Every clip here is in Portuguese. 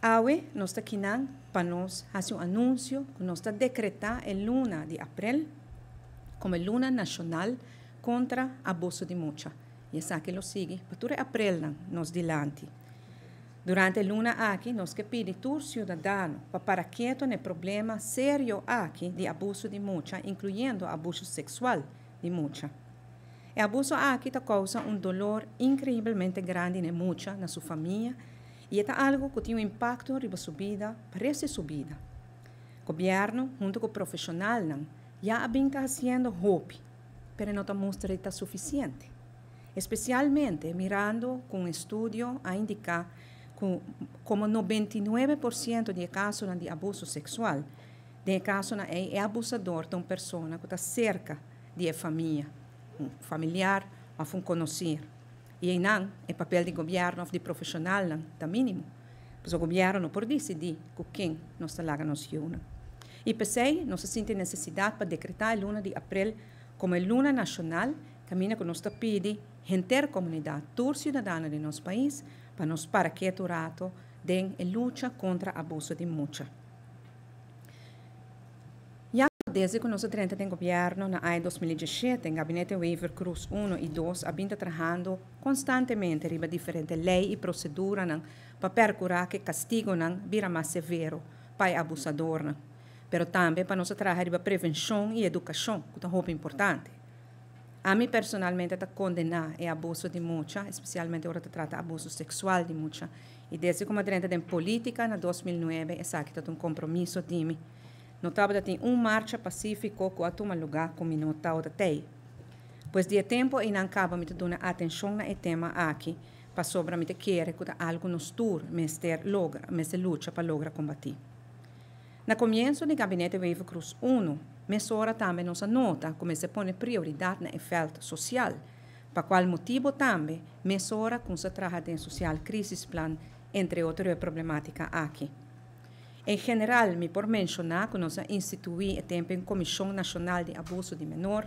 Awe nos kinan panos hace un anuncio, nos decreta el luna de abril como el luna nacional contra abuso de mucha. Y es que lo sigue, pature pues aprelnan nos dilanti. Durante el luna aquí nos que pide tur ciudadano para para quieto ne problema serio aquí de abuso de mucha, incluyendo abuso sexual. di Mucha. E abuso áquita causa un dolor incredibilmente grande em Mucha, na sua família, e é algo que tem um impacto riba subida, parece vita. Il governo, junto con i profissional, già vem fazendo hope, mas non mostra que é suficiente. Especialmente mirando com um estudo a indicar que como 99% de casos de abuso sessuale, de caso é abusador de uma pessoa que está cerca de família, um familiar, mas um conhecer. E aí não, é papel do governo, de profissional, não, tá mínimo. Pois o governo não pode decidir com quem nós trabalhamos juntos. E pensei, nós sente necessidade para decretar a luna de abril como a luna nacional, caminho com nós pede, gente comunidade, todos cidadãos de nosso país, para nos parar o rato, den e luta contra abuso de mulher. Desde que nosso 30 tem governo, na AI 2017, o gabinete Weaver Cruz 1 e 2 abinda trabalhando constantemente riba diferentes leis e proceduras para percurar que castigo nan vira mais severo para abusador. Nan. Pero também para nosso trabalhar riba prevenção e educação, que é muito importante. A mim, personalmente, está condenado o abuso de mucha, especialmente agora se trata de abuso sexual de mucha. E desde como a 30 tem política, na 2009, é que está um compromisso de mim Notaba tem um marcha pacífico a atuma lugar com minotau da tei. Pois de tempo e não acaba me dando atenção na tema aqui, para sobra me querer que algo nos tur, mester logra, mester luta para logra combater. Na começo do gabinete Wave Cruz 1, mesora também nos nota como se põe prioridade na efeito social, para qual motivo também mesora com se traja de social crisis plan, entre outras problemáticas aqui. Em geral, me por mencionar que nós instituímos a tempo em Comissão Nacional de Abuso de Menor,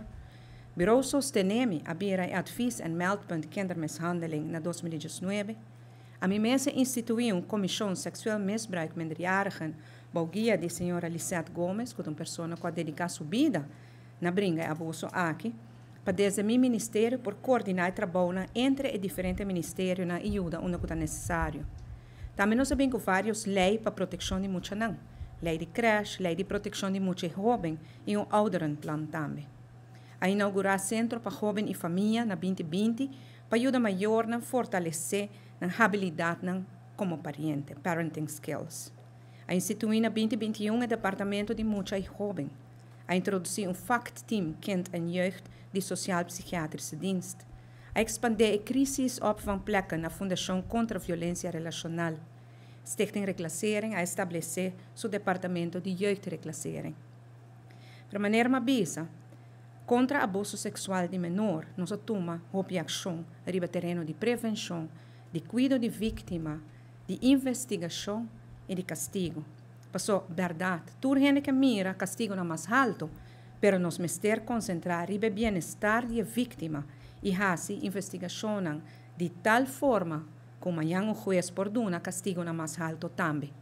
Bureau Sosteneme e advis en meldpunt kindermishandeling na 2019, a mim mesmo instituí uma comissão sexual misbruik minderjarigen, balguia de senhora Lisette Gomes, que é uma pessoa com a dedicação vida na bringa abuso aqui, para desde meu ministério por coordenar e trabalhar entre e diferentes ministérios na ajuda onde é necessário. Também nós temos várias leis para proteção de muitos não. Lei de creche, lei de proteção de muitos jovens e um outro plano também. A inaugurar centro para jovens e família na 2020 para ajudar maior a fortalecer a habilidade como parente, parenting skills. A instituir na 2021 o departamento de muitos jovens. A introduzir um FACT-team Kind and Youth de Social Psiquiatrische Dienst a expandir a crisis op van plekken na Fundação contra a Violência Relacional. Stichting Reclassering a estabelecer seu departamento de jeugdreclassering. De maneira mabisa, contra abuso sexual de menor, nós turma houve ação riba terreno de prevenção, de cuido de vítima, de investigação e de castigo. Passou, verdade, tudo que mira castigo na mais alto, pero nos mester concentrar riba bem-estar de vítima, y así investigacionan de tal forma como hayan un juez por duna castigo una más alto también.